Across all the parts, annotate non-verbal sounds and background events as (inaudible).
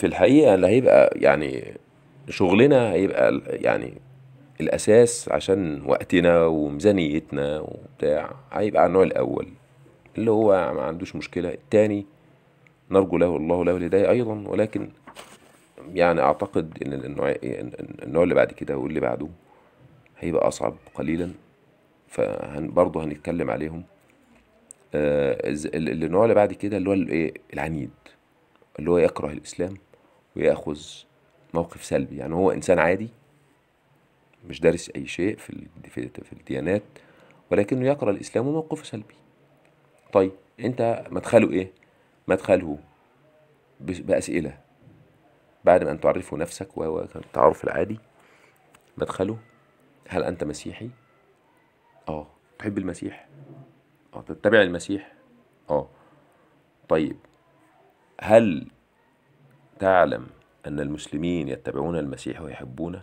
في الحقيقه اللي هيبقى يعني شغلنا هيبقى يعني الاساس عشان وقتنا وميزانيتنا وبتاع هيبقى على النوع الاول اللي هو ما عندوش مشكله التاني نرجو له الله له الهدايه ايضا ولكن يعني اعتقد ان النوع النوع اللي بعد كده واللي بعده هيبقى اصعب قليلا فبرضه هنتكلم عليهم آه النوع اللي بعد كده اللي هو إيه، العنيد اللي هو يكره الاسلام ويأخذ موقف سلبي يعني هو إنسان عادي مش دارس أي شيء في في الديانات ولكنه يقرأ الإسلام وموقفه سلبي طيب أنت مدخله إيه؟ مدخله بأسئلة بعد ما أن تعرفه نفسك وهو التعارف العادي مدخله هل أنت مسيحي؟ آه تحب المسيح؟ آه تتبع المسيح؟ آه طيب هل تعلم أن المسلمين يتبعون المسيح ويحبونه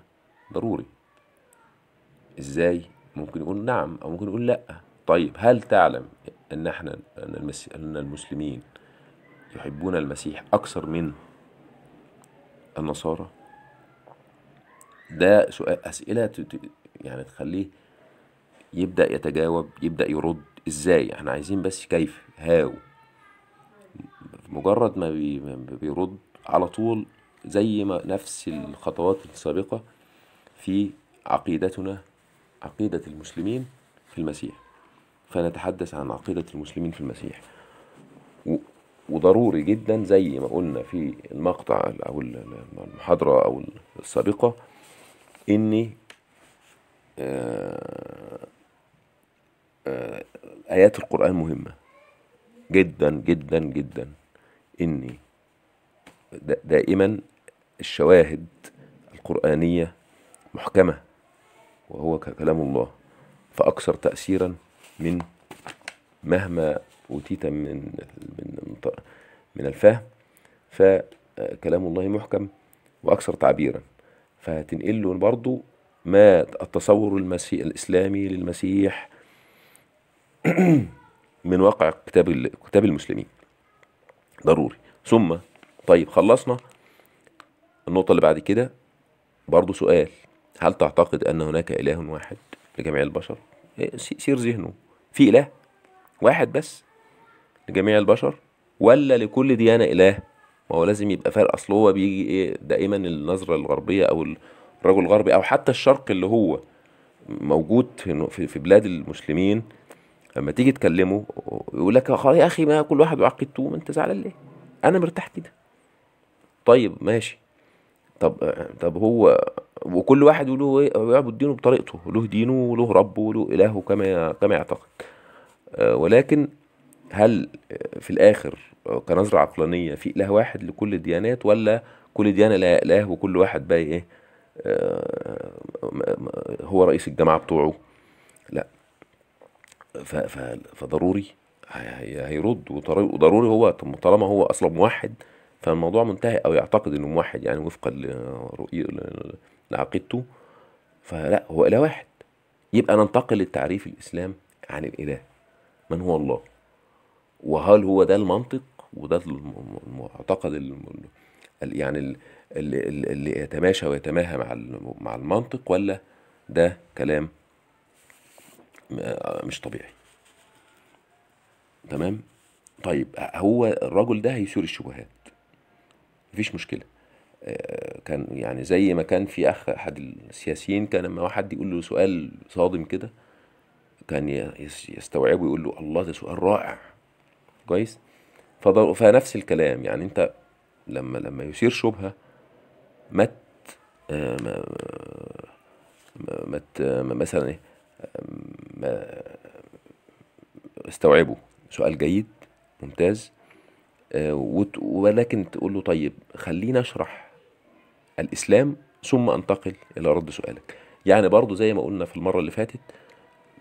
ضروري إزاي؟ ممكن يقول نعم أو ممكن يقول لأ طيب هل تعلم أن احنا أن, المس... أن المسلمين يحبون المسيح أكثر من النصارى؟ ده سؤال أسئلة يعني تخليه يبدأ يتجاوب يبدأ يرد إزاي احنا عايزين بس كيف هاو مجرد ما بيرد على طول زي ما نفس الخطوات السابقة في عقيدتنا عقيدة المسلمين في المسيح فنتحدث عن عقيدة المسلمين في المسيح وضروري جدا زي ما قلنا في المقطع أو المحاضرة أو السابقة إن آه، آه، آيات القرآن مهمة جدا جدا جدا إني دائما الشواهد القرآنية محكمة وهو كلام الله فأكثر تأثيرا من مهما أوتيت من من من الفهم فكلام الله محكم وأكثر تعبيرا فهتنقل له برضه ما التصور المسيح الإسلامي للمسيح (clears throat) من واقع كتاب كتاب المسلمين ضروري ثم طيب خلصنا النقطة اللي بعد كده برضو سؤال هل تعتقد أن هناك إله واحد لجميع البشر؟ إيه، سير ذهنه في إله واحد بس لجميع البشر ولا لكل ديانة إله؟ ما هو لازم يبقى فرق أصل هو بيجي إيه دائما النظرة الغربية أو الرجل الغربي أو حتى الشرق اللي هو موجود في بلاد المسلمين لما تيجي تكلمه يقول لك يا أخي ما كل واحد وعقيدته أنت زعلان ليه؟ أنا مرتاح كده طيب ماشي طب طب هو وكل واحد وله ايه يعبد دينه بطريقته له دينه وله ربه وله الهه كما كما يعتقد آه، ولكن هل في الاخر آه، كنظره عقلانيه في اله واحد لكل الديانات ولا كل ديانه لها اله وكل واحد بقى ايه آه، هو رئيس الجماعه بتوعه لا فضروري هيرد وضروري هو طالما هو اصلا موحد فالموضوع منتهي او يعتقد انه موحد يعني وفقا لرؤية لعقيدته فلا هو اله واحد يبقى ننتقل للتعريف الاسلام عن الاله من هو الله وهل هو ده المنطق وده المعتقد يعني اللي يتماشى ويتماهى مع مع المنطق ولا ده كلام مش طبيعي تمام طيب هو الرجل ده هيثير الشبهات مفيش مشكله آه، كان يعني زي ما كان في اخ احد السياسيين كان لما واحد يقول له سؤال صادم كده كان يستوعبه ويقول له الله ده سؤال رائع كويس فنفس الكلام يعني انت لما لما يثير شبهه آه، ما ما مثلا ايه آه، استوعبه سؤال جيد ممتاز آه، ولكن تقول له طيب خليني اشرح الاسلام ثم انتقل الى رد سؤالك يعني برضو زي ما قلنا في المره اللي فاتت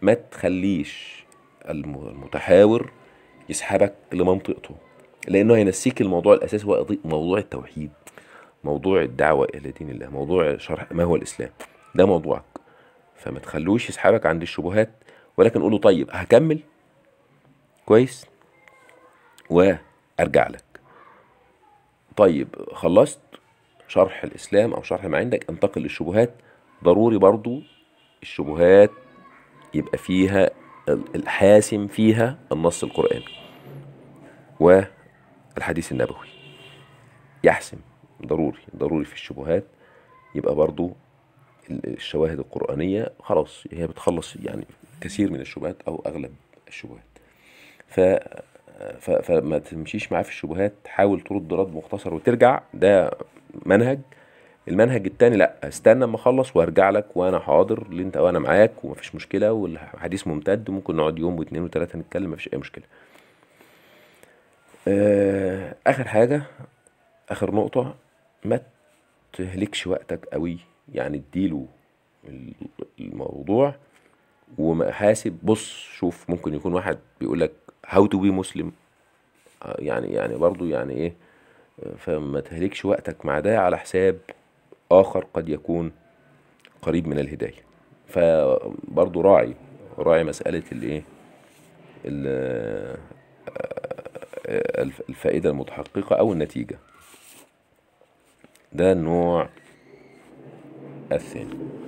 ما تخليش المتحاور يسحبك لمنطقته لانه هينسيك الموضوع الاساسي هو موضوع التوحيد موضوع الدعوه الى دين الله موضوع شرح ما هو الاسلام ده موضوعك فما تخلوش يسحبك عند الشبهات ولكن قوله طيب هكمل كويس و ارجع لك طيب خلصت شرح الاسلام او شرح ما عندك انتقل للشبهات ضروري برضو الشبهات يبقى فيها الحاسم فيها النص القرآني والحديث النبوي يحسم ضروري ضروري في الشبهات يبقى برضو الشواهد القرآنية خلاص هي بتخلص يعني كثير من الشبهات أو أغلب الشبهات ف فما تمشيش معاه في الشبهات حاول ترد رد مختصر وترجع ده منهج المنهج الثاني لا استنى اما اخلص وارجع لك وانا حاضر اللي انت وانا معاك ومفيش مشكله والحديث ممتد ممكن نقعد يوم واثنين وثلاثه نتكلم مفيش اي مشكله آه، اخر حاجه اخر نقطه ما تهلكش وقتك قوي يعني اديله الموضوع وحاسب بص شوف ممكن يكون واحد بيقولك هاو تو بي مسلم يعني يعني برضو يعني ايه فما تهلكش وقتك مع ده على حساب اخر قد يكون قريب من الهدايه فبرضو راعي راعي مساله الايه آه، الفائده المتحققه او النتيجه ده النوع الثاني